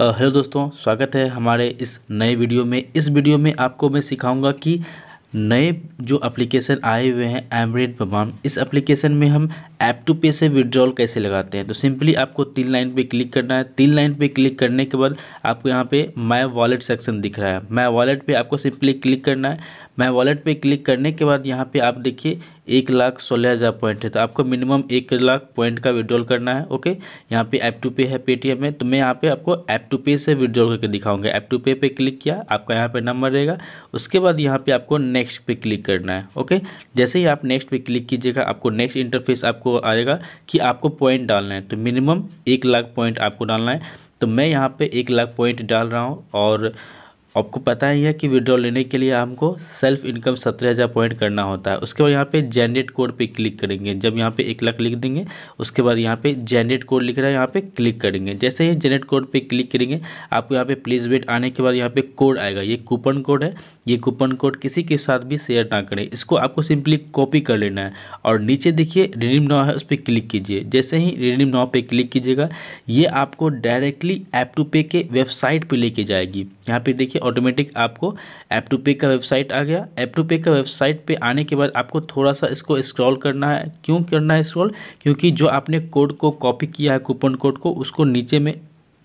Hello दोस्तों स्वागत है हमारे इस नए वीडियो में इस वीडियो में आपको मैं सिखाऊंगा कि नए जो एप्लीकेशन आए हुए हैं एमरेड बमाम इस एप्लीकेशन में हम ऐप टू पे से विड्रॉल कैसे लगाते हैं तो सिंपली आपको तीन लाइन पे क्लिक करना है तीन लाइन पे क्लिक करने के बाद आपको यहाँ पे माय वॉलेट सेक्शन दिख रहा है माय वॉलेट पे आपको सिंपली क्लिक करना है माय वॉलेट पे क्लिक करने के बाद यहाँ पे आप देखिए एक लाख सोलह हज़ार पॉइंट है तो आपको मिनिमम एक लाख पॉइंट का विड्रॉल करना है ओके यहाँ पे ऐप टू पे है पेटीएम में तो मैं यहाँ पे आपको ऐप टू पे से विड्रॉल करके दिखाऊंगा ऐप टू पे पे क्लिक किया आपका यहाँ पे नंबर रहेगा उसके बाद यहाँ पे आपको नेक्स्ट पे क्लिक करना है ओके जैसे ही आप नेक्स्ट पे क्लिक कीजिएगा आपको नेक्स्ट इंटरफेस आपको आएगा कि आपको पॉइंट डालना है तो मिनिमम एक लाख पॉइंट आपको डालना है तो मैं यहाँ पर एक लाख पॉइंट डाल रहा हूँ और आपको पता ही है कि विड्रॉ लेने के लिए हमको सेल्फ इनकम सत्रह हज़ार पॉइंट करना होता है उसके बाद यहाँ पे जेनरेट कोड पे क्लिक करेंगे जब यहाँ पे एक लाख लिख देंगे उसके बाद यहाँ पे जेनरेट कोड लिख रहा है यहाँ पे क्लिक करेंगे जैसे ही जेनरेट कोड पे क्लिक करेंगे आपको यहाँ पे प्लीज़ वेट आने के बाद यहाँ पे कोड आएगा ये कूपन कोड है ये कूपन कोड किसी के साथ भी शेयर ना करें इसको आपको सिंपली कॉपी कर लेना है और नीचे देखिए रिडीम नाव है उस पर क्लिक कीजिए जैसे ही रिडीम नाव पर क्लिक कीजिएगा ये आपको डायरेक्टली ऐप टू पे के वेबसाइट पर लेके जाएगी यहाँ पर देखिए ऑटोमेटिक आपको ऐप टू पे का वेबसाइट आ गया ऐप टू पे का वेबसाइट पे आने के बाद आपको थोड़ा सा इसको स्क्रॉल करना है क्यों करना है स्क्रॉल क्योंकि जो आपने कोड को कॉपी किया है कूपन कोड को उसको नीचे में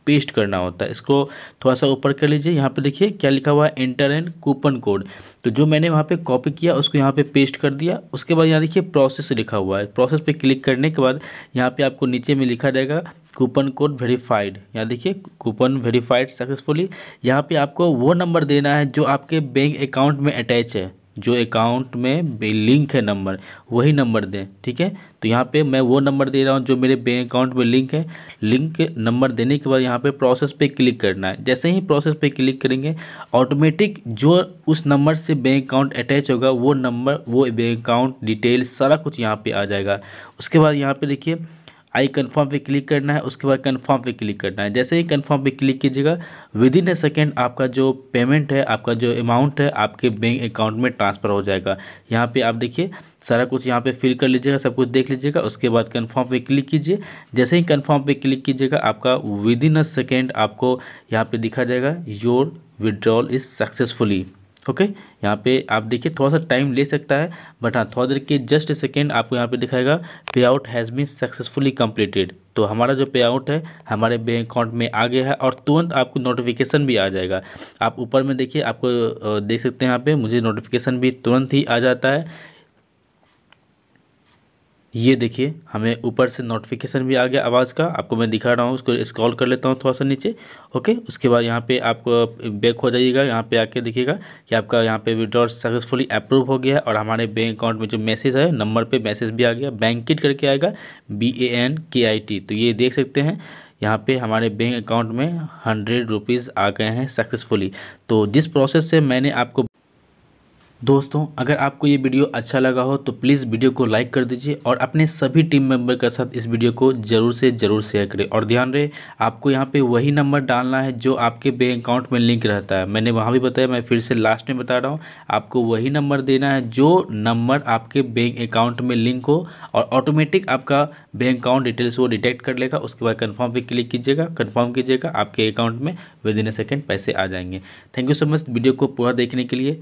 पेस्ट करना होता है इसको थोड़ा सा ऊपर कर लीजिए यहाँ पे देखिए क्या लिखा हुआ है एंटर एंड कूपन कोड तो जो मैंने वहाँ पे कॉपी किया उसको यहाँ पे पेस्ट कर दिया उसके बाद यहाँ देखिए प्रोसेस लिखा हुआ है प्रोसेस पे क्लिक करने के बाद यहाँ पे आपको नीचे में लिखा जाएगा कूपन कोड वेरीफाइड यहाँ देखिए कूपन वेरीफाइड सक्सेसफुली यहाँ पे आपको वो नंबर देना है जो आपके बैंक अकाउंट में अटैच है जो अकाउंट में लिंक है नंबर वही नंबर दें ठीक है तो यहाँ पे मैं वो नंबर दे रहा हूँ जो मेरे बैंक अकाउंट में लिंक है लिंक नंबर देने के बाद यहाँ पे प्रोसेस पे क्लिक करना है जैसे ही प्रोसेस पे क्लिक करेंगे ऑटोमेटिक जो उस नंबर से बैंक अकाउंट अटैच होगा वो नंबर वो बैंक अकाउंट डिटेल सारा कुछ यहाँ पर आ जाएगा उसके बाद यहाँ पर देखिए आई कन्फर्म पे क्लिक करना है उसके बाद कन्फर्म पे क्लिक करना है जैसे ही कन्फर्म पे क्लिक कीजिएगा विद इन ए सेकेंड आपका जो पेमेंट है आपका जो अमाउंट है आपके बैंक अकाउंट में ट्रांसफ़र हो जाएगा यहाँ पे आप देखिए सारा कुछ यहाँ पे फिल कर लीजिएगा सब कुछ देख लीजिएगा उसके बाद कन्फर्म पे क्लिक कीजिए जैसे ही कन्फर्म पे क्लिक कीजिएगा आपका विद इन अ सेकेंड आपको यहाँ पर दिखा जाएगा your withdrawal is successfully okay okay? यहाँ पे आप देखिए थोड़ा सा टाइम ले सकता है बट हाँ थोड़ा देर के जस्ट सेकेंड आपको यहाँ पे दिखाएगा pay out has been successfully completed तो हमारा जो पे आउट है हमारे बैंक अकाउंट में आ गया है और तुरंत आपको नोटिफिकेशन भी आ जाएगा आप ऊपर में देखिए आपको देख सकते हैं यहाँ पे मुझे नोटिफिकेशन भी तुरंत ही आ जाता है ये देखिए हमें ऊपर से नोटिफिकेशन भी आ गया आवाज़ का आपको मैं दिखा रहा हूँ उसको स्क्रॉल कर लेता हूँ थोड़ा सा नीचे ओके उसके बाद यहाँ पे आप बैक हो जाइएगा यहाँ पे आके देखिएगा कि आपका यहाँ पे विड्रॉ सक्सेसफुली अप्रूव हो गया है और हमारे बैंक अकाउंट में जो मैसेज है नंबर पर मैसेज भी आ गया बैंक किट करके आएगा बी ए एन के आई टी तो ये देख सकते हैं यहाँ पे हमारे बैंक अकाउंट में हंड्रेड रुपीज़ आ गए हैं सक्सेसफुली तो जिस प्रोसेस से मैंने आपको दोस्तों अगर आपको ये वीडियो अच्छा लगा हो तो प्लीज़ वीडियो को लाइक कर दीजिए और अपने सभी टीम मेंबर के साथ इस वीडियो को ज़रूर से ज़रूर शेयर करें और ध्यान रहे आपको यहाँ पे वही नंबर डालना है जो आपके बैंक अकाउंट में लिंक रहता है मैंने वहाँ भी बताया मैं फिर से लास्ट में बता रहा हूँ आपको वही नंबर देना है जो नंबर आपके बैंक अकाउंट में लिंक हो और ऑटोमेटिक आपका बैंक अकाउंट डिटेल्स वो डिटेक्ट कर लेगा उसके बाद कन्फर्म पर क्लिक कीजिएगा कन्फर्म कीजिएगा आपके अकाउंट में विद इन ए सेकेंड पैसे आ जाएंगे thank you so much video को पूरा देखने के लिए